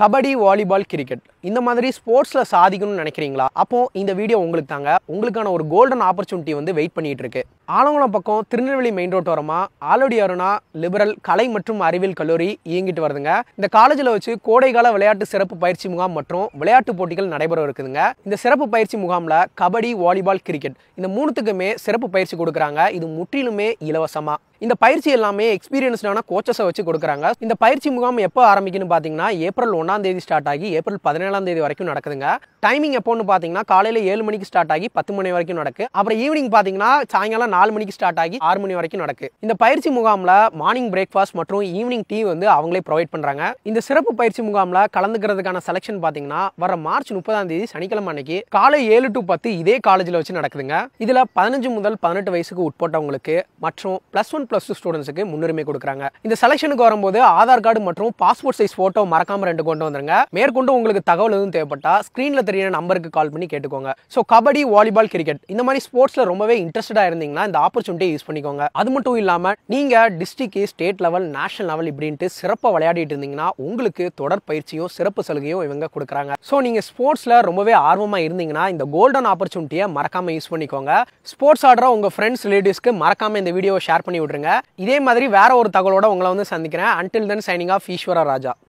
kabaddi volleyball cricket இந்த மாதிரி ஸ்போர்ட்ஸில் சாதிக்கணும்னு நினைக்கிறீங்களா அப்போ இந்த வீடியோ உங்களுக்கு தாங்க உங்களுக்கான ஒரு கோல்டன் ஆப்பர்ச்சுனிட்டி வந்து வெயிட் பண்ணிட்டு இருக்கு ஆலங்குளம் பக்கம் திருநெல்வேலி மெயின் ரோட் வரமா ஆலோடி அருணா லிபரல் கலை மற்றும் அறிவியல் கல்லூரி இயங்கிட்டு வருதுங்க இந்த காலேஜில் வச்சு கோடைக்கால விளையாட்டு சிறப்பு பயிற்சி முகாம் மற்றும் விளையாட்டு போட்டிகள் நடைபெற இருக்குதுங்க இந்த சிறப்பு பயிற்சி முகாமில் கபடி வாலிபால் கிரிக்கெட் இந்த மூணுத்துக்குமே சிறப்பு பயிற்சி கொடுக்குறாங்க இது முற்றிலுமே இலவசமாக இந்த பயிற்சி எல்லாமே எக்ஸ்பீரியன்ஸ்டான கோச்சஸை வச்சு கொடுக்குறாங்க இந்த பயிற்சி முகாம் எப்போ ஆரம்பிக்கணும்னு பார்த்தீங்கன்னா ஏப்ரல் ஒன்னாம் தேதி ஸ்டார்ட் ஆகி ஏப்ரல் பதினேழாம் தேதி வரைக்கும் நடக்குதுங்க டைமிங் எப்போன்னு பார்த்தீங்கன்னா காலையில் ஏழு மணிக்கு ஸ்டார்ட் ஆகி பத்து மணி வரைக்கும் நடக்கு அப்புறம் ஈவினிங் பார்த்தீங்கன்னா சாயங்காலம் நாலு மணிக்கு ஸ்டார்ட் ஆகி ஆறு மணி வரைக்கும் நடக்கு இந்த பயிற்சி முகாமில் மார்னிங் பிரேக்ஃபாஸ்ட் மற்றும் ஈவினிங் டீ வந்து அவங்களே ப்ரொவைட் பண்ணுறாங்க இந்த சிறப்பு பயிற்சி முகாமில் கலந்துக்கிறதுக்கான செலெக்ஷன் பார்த்தீங்கன்னா வர மார்ச் முப்பதாம் தேதி சனிக்கிழமை அன்னைக்கு காலை ஏழு டு பத்து இதே காலேஜில் வச்சு நடக்குதுங்க இதில் பதினஞ்சு முதல் பதினெட்டு வயசுக்கு உட்பட்டவங்களுக்கு மற்றும் ப்ளஸ் ஒன் ப்ளஸ் டூ ஸ்டூடெண்ட்ஸுக்கு முன்னுரிமை கொடுக்குறாங்க இந்த செலக்ஷனுக்கு வரும்போது ஆதார் கார்டு மற்றும் பாஸ்போர்ட் சைஸ் ஃபோட்டோ மறக்காம ரெண்டு கொண்டு வந்துருங்க மேற்கொண்டு உங்களுக்கு தகவல் எதுவும் தேவைப்பட்டா ஸ்க்ரீனில் தெரியுற நம்பருக்கு கால் பண்ணி கேட்டுக்கோங்க ஸோ கபடி வாலிபால் கிரிக்கெட் இந்த மாதிரி ஸ்போர்ட்ஸில் ரொம்பவே இன்ட்ரெஸ்டடாக இருந்தீங்கன்னா இந்த ஆப்பர்ச்சுனிட்டி யூஸ் பண்ணிக்கோங்க அது மட்டும் இல்லாமல் நீங்கள் district state level national level இப்படின்ட்டு சிறப்பாக விளையாடிட்டு இருந்தீங்கன்னா உங்களுக்கு தொடர் பயிற்சியும் சிறப்பு சலுகையும் இவங்க கொடுக்குறாங்க ஸோ நீங்கள் ஸ்போர்ட்ஸில் ரொம்பவே ஆர்வமாக இருந்தீங்கன்னா இந்த கோல்டன் ஆப்பர்ச்சுனிட்டியை மறக்காமல் யூஸ் பண்ணிக்கோங்க ஸ்போர்ட்ஸ் ஆடுற உங்கள் ஃப்ரெண்ட்ஸ் ரிலேட்டிவ்ஸ்க்கு மறக்காமல் இந்த வீடியோவை ஷேர் பண்ணி விட்ருங்க பண்ணுங்கள் இதே மாதிரி வேற ஒரு தகவலோட உங்களை வந்து சந்திக்கிறேன் அன்டில் தென் சைனிங் ஆஃப் ஈஸ்வர ராஜா